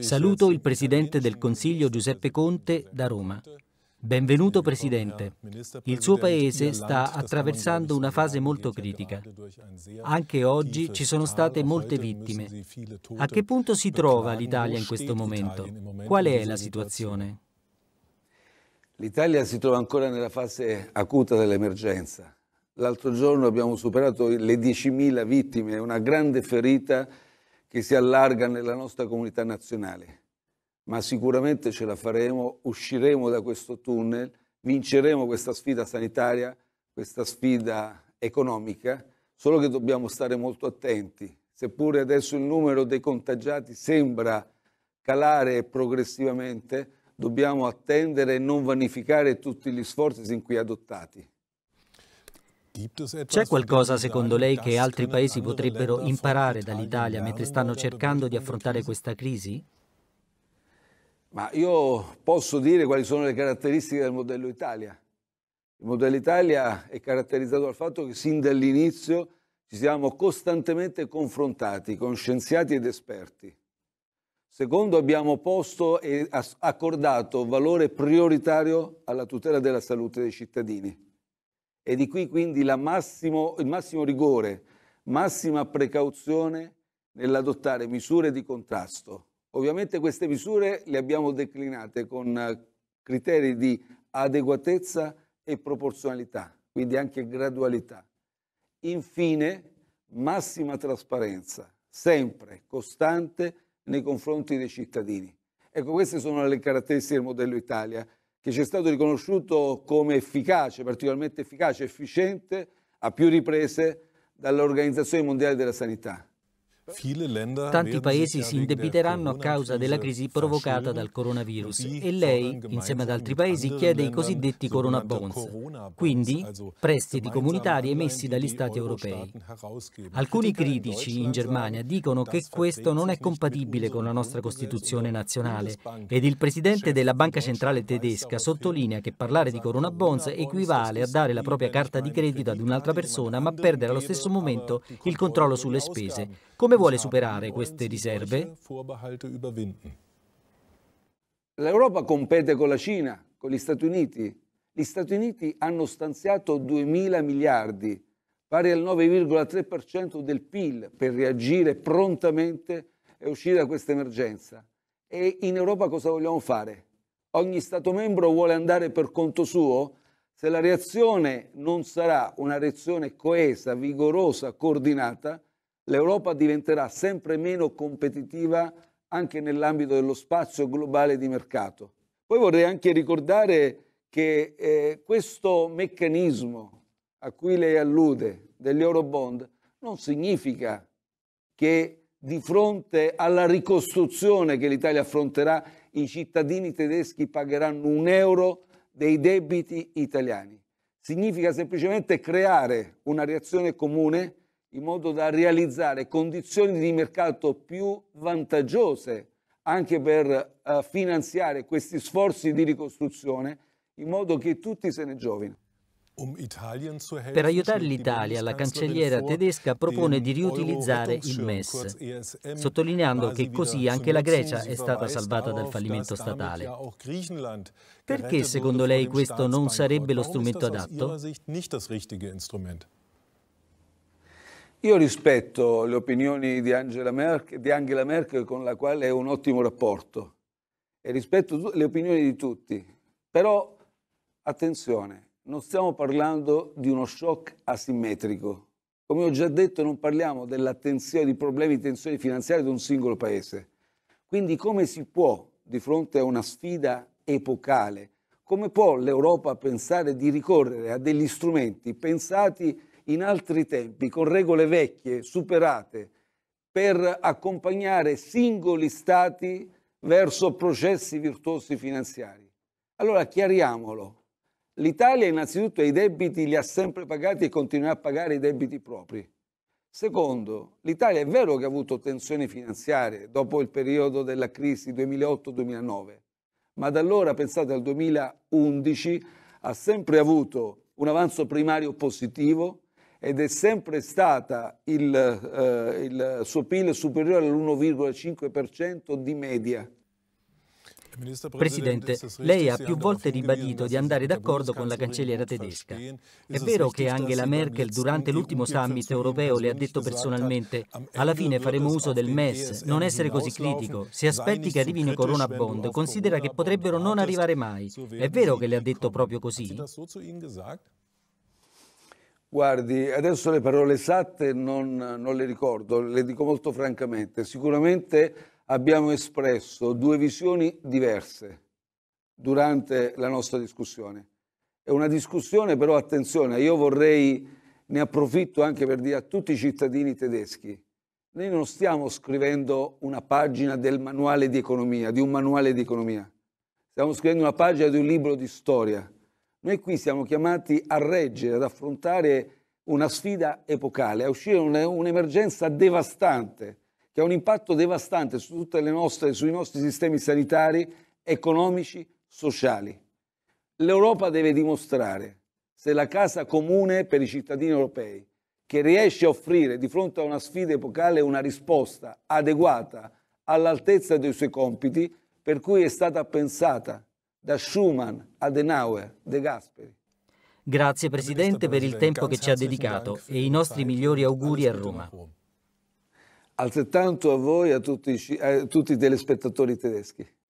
Saluto il Presidente del Consiglio Giuseppe Conte da Roma. Benvenuto Presidente. Il suo Paese sta attraversando una fase molto critica. Anche oggi ci sono state molte vittime. A che punto si trova l'Italia in questo momento? Qual è la situazione? L'Italia si trova ancora nella fase acuta dell'emergenza. L'altro giorno abbiamo superato le 10.000 vittime, una grande ferita che si allarga nella nostra comunità nazionale, ma sicuramente ce la faremo, usciremo da questo tunnel, vinceremo questa sfida sanitaria, questa sfida economica, solo che dobbiamo stare molto attenti. Seppure adesso il numero dei contagiati sembra calare progressivamente, dobbiamo attendere e non vanificare tutti gli sforzi sin qui adottati. C'è qualcosa secondo lei che altri paesi potrebbero imparare dall'Italia mentre stanno cercando di affrontare questa crisi? Ma io posso dire quali sono le caratteristiche del modello Italia. Il modello Italia è caratterizzato dal fatto che sin dall'inizio ci siamo costantemente confrontati con scienziati ed esperti. Secondo, abbiamo posto e accordato valore prioritario alla tutela della salute dei cittadini. E di qui quindi massimo, il massimo rigore, massima precauzione nell'adottare misure di contrasto. Ovviamente queste misure le abbiamo declinate con eh, criteri di adeguatezza e proporzionalità, quindi anche gradualità. Infine, massima trasparenza, sempre costante nei confronti dei cittadini. Ecco, queste sono le caratteristiche del modello Italia che ci è stato riconosciuto come efficace, particolarmente efficace, efficiente, a più riprese dall'Organizzazione Mondiale della Sanità. Tanti paesi si indebiteranno a causa della crisi provocata dal coronavirus e lei, insieme ad altri paesi, chiede i cosiddetti Corona Bonds, quindi prestiti comunitari emessi dagli Stati europei. Alcuni critici in Germania dicono che questo non è compatibile con la nostra Costituzione nazionale ed il presidente della Banca Centrale tedesca sottolinea che parlare di Corona Bonds equivale a dare la propria carta di credito ad un'altra persona ma perdere allo stesso momento il controllo sulle spese, come come vuole superare queste riserve? L'Europa compete con la Cina, con gli Stati Uniti. Gli Stati Uniti hanno stanziato 2.000 miliardi, pari al 9,3% del PIL, per reagire prontamente e uscire da questa emergenza. E in Europa cosa vogliamo fare? Ogni Stato membro vuole andare per conto suo? Se la reazione non sarà una reazione coesa, vigorosa, coordinata, l'Europa diventerà sempre meno competitiva anche nell'ambito dello spazio globale di mercato. Poi vorrei anche ricordare che eh, questo meccanismo a cui lei allude degli Eurobond non significa che di fronte alla ricostruzione che l'Italia affronterà i cittadini tedeschi pagheranno un euro dei debiti italiani. Significa semplicemente creare una reazione comune in modo da realizzare condizioni di mercato più vantaggiose anche per eh, finanziare questi sforzi di ricostruzione in modo che tutti se ne giovino. Um per aiutare l'Italia, la cancelliera tedesca propone di riutilizzare il MES, sottolineando che così anche la Grecia è stata salvata dal fallimento statale. Perché secondo lei questo non sarebbe lo strumento adatto? Io rispetto le opinioni di Angela, Merkel, di Angela Merkel con la quale ho un ottimo rapporto e rispetto le opinioni di tutti, però attenzione, non stiamo parlando di uno shock asimmetrico. Come ho già detto, non parliamo di problemi di tensione finanziaria di un singolo paese. Quindi come si può, di fronte a una sfida epocale, come può l'Europa pensare di ricorrere a degli strumenti pensati in altri tempi, con regole vecchie, superate, per accompagnare singoli stati verso processi virtuosi finanziari. Allora chiariamolo, l'Italia innanzitutto i debiti li ha sempre pagati e continuerà a pagare i debiti propri. Secondo, l'Italia è vero che ha avuto tensioni finanziarie dopo il periodo della crisi 2008-2009, ma da allora, pensate al 2011, ha sempre avuto un avanzo primario positivo, ed è sempre stata il, eh, il suo PIL superiore all'1,5% di media. Presidente, lei ha più volte ribadito di andare d'accordo con la cancelliera tedesca. È vero che Angela Merkel durante l'ultimo summit europeo le ha detto personalmente alla fine faremo uso del MES, non essere così critico, se aspetti che arrivino i Corona Bond considera che potrebbero non arrivare mai. È vero che le ha detto proprio così? Guardi, adesso le parole esatte non, non, le ricordo, le dico molto francamente. Sicuramente abbiamo espresso due visioni diverse durante la nostra discussione. È una discussione però, attenzione, io vorrei, ne approfitto anche per dire a tutti i cittadini tedeschi, noi non stiamo scrivendo una pagina del manuale di economia, di un manuale di economia, stiamo scrivendo una pagina di un libro di storia noi qui siamo chiamati a reggere, ad affrontare una sfida epocale, a uscire da un'emergenza devastante, che ha un impatto devastante su nostre, sui nostri sistemi sanitari, economici, sociali. L'Europa deve dimostrare se la casa comune per i cittadini europei, che riesce a offrire di fronte a una sfida epocale una risposta adeguata all'altezza dei suoi compiti, per cui è stata pensata da Schumann, Adenauer, De Gasperi. Grazie Presidente per il tempo che ci ha dedicato e i nostri migliori auguri a Roma. Altrettanto a voi e a tutti, a tutti i telespettatori tedeschi.